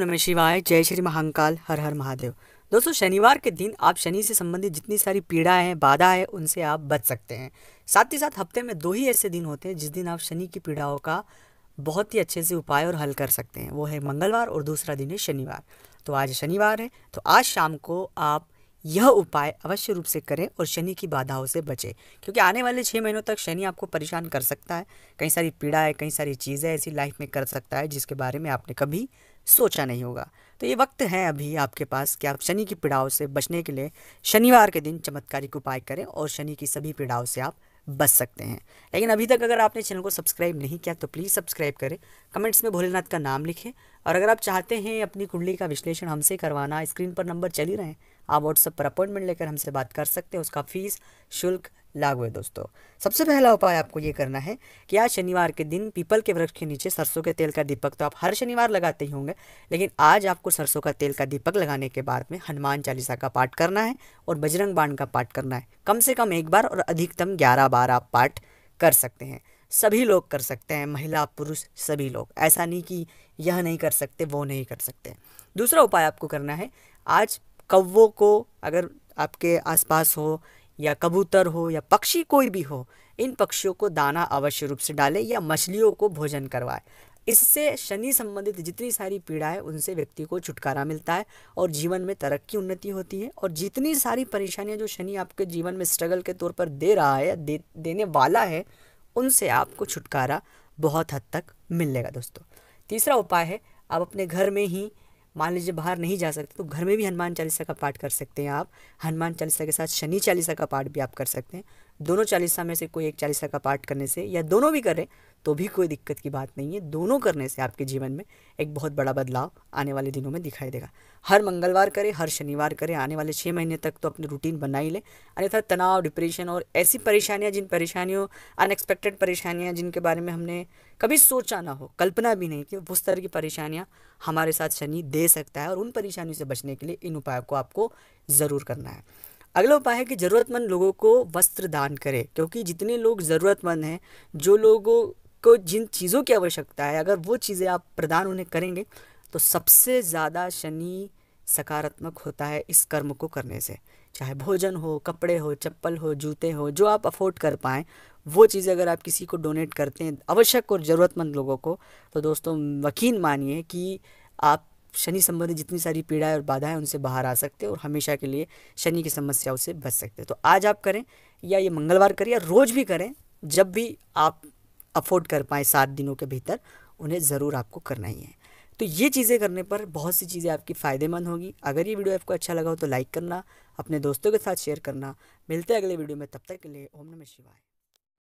नमः शिवाय जय श्री महाकाल हर हर महादेव दोस्तों शनिवार के दिन आप शनि से संबंधित जितनी सारी पीड़ाएं हैं बाधा है उनसे आप बच सकते हैं साथ ही साथ हफ्ते में दो ही ऐसे दिन होते हैं जिस दिन आप शनि की पीड़ाओं का बहुत ही अच्छे से उपाय और हल कर सकते हैं वो है मंगलवार और दूसरा दिन है शनिवार तो आज शनिवार है तो आज शाम को आप यह उपाय अवश्य रूप से करें और शनि की बाधाओं से बचें क्योंकि आने वाले छः महीनों तक शनि आपको परेशान कर सकता है कई सारी पीड़ा है कई सारी चीज़ें ऐसी लाइफ में कर सकता है जिसके बारे में आपने कभी सोचा नहीं होगा तो ये वक्त है अभी आपके पास कि आप शनि की पीड़ाओं से बचने के लिए शनिवार के दिन चमत्कारिक उपाय करें और शनि की सभी पीड़ाओं से आप बच सकते हैं लेकिन अभी तक अगर आपने चैनल को सब्सक्राइब नहीं किया तो प्लीज़ सब्सक्राइब करें कमेंट्स में भोलेनाथ का नाम लिखें और अगर आप चाहते हैं अपनी कुंडली का विश्लेषण हमसे करवाना स्क्रीन पर नंबर चल ही रहे हैं आप व्हाट्सएप पर अपॉइंटमेंट लेकर हमसे बात कर सकते हैं उसका फीस शुल्क लागू है दोस्तों सबसे पहला उपाय आपको ये करना है कि आज शनिवार के दिन पीपल के वृक्ष के नीचे सरसों के तेल का दीपक तो आप हर शनिवार लगाते ही होंगे लेकिन आज आपको सरसों का तेल का दीपक लगाने के बाद में हनुमान चालीसा का पाठ करना है और बजरंग बाण का पाठ करना है कम से कम एक बार और अधिकतम ग्यारह बार आप पाठ कर सकते हैं सभी लोग कर सकते हैं महिला पुरुष सभी लोग ऐसा नहीं कि यह नहीं कर सकते वो नहीं कर सकते दूसरा उपाय आपको करना है आज कौवों को अगर आपके आसपास हो या कबूतर हो या पक्षी कोई भी हो इन पक्षियों को दाना अवश्य रूप से डालें या मछलियों को भोजन करवाएं इससे शनि संबंधित जितनी सारी पीड़ाएं उनसे व्यक्ति को छुटकारा मिलता है और जीवन में तरक्की उन्नति होती है और जितनी सारी परेशानियां जो शनि आपके जीवन में स्ट्रगल के तौर पर दे रहा है दे देने वाला है उनसे आपको छुटकारा बहुत हद तक मिलेगा दोस्तों तीसरा उपाय है आप अपने घर में ही मान लीजिए बाहर नहीं जा सकते तो घर में भी हनुमान चालीसा का पाठ कर सकते हैं आप हनुमान चालीसा के साथ शनि चालीसा का पाठ भी आप कर सकते हैं दोनों चालीसा में से कोई एक चालीसा का पाठ करने से या दोनों भी करें तो भी कोई दिक्कत की बात नहीं है दोनों करने से आपके जीवन में एक बहुत बड़ा बदलाव आने वाले दिनों में दिखाई देगा हर मंगलवार करें हर शनिवार करें आने वाले छः महीने तक तो अपने रूटीन बना ही लें अन्यथा तनाव डिप्रेशन और ऐसी परेशानियाँ जिन परेशानियों अनएक्सपेक्टेड परेशानियाँ जिनके बारे में हमने कभी सोचा ना हो कल्पना भी नहीं कि उस तरह की परेशानियाँ हमारे साथ शनि दे सकता है और उन परेशानियों से बचने के लिए इन उपायों को आपको ज़रूर करना है अगला उपाय है कि ज़रूरतमंद लोगों को वस्त्र दान करें क्योंकि जितने लोग ज़रूरतमंद हैं जो लोगों को जिन चीज़ों की आवश्यकता है अगर वो चीज़ें आप प्रदान उन्हें करेंगे तो सबसे ज़्यादा शनि सकारात्मक होता है इस कर्म को करने से चाहे भोजन हो कपड़े हो चप्पल हो जूते हो जो आप अफोर्ड कर पाएँ वो चीज़ अगर आप किसी को डोनेट करते हैं आवश्यक और ज़रूरतमंद लोगों को तो दोस्तों यकीन मानिए कि आप शनि संबंधी जितनी सारी पीड़ाएं और बाधाएं उनसे बाहर आ सकते हैं और हमेशा के लिए शनि की समस्याओं से बच सकते हैं तो आज आप करें या ये मंगलवार करें या रोज़ भी करें जब भी आप अफोर्ड कर पाएँ सात दिनों के भीतर उन्हें ज़रूर आपको करना ही है तो ये चीज़ें करने पर बहुत सी चीज़ें आपकी फ़ायदेमंद होगी अगर ये वीडियो आपको अच्छा लगा हो तो लाइक करना अपने दोस्तों के साथ शेयर करना मिलते हैं अगले वीडियो में तब तक के लिए ओम नमः शिवाय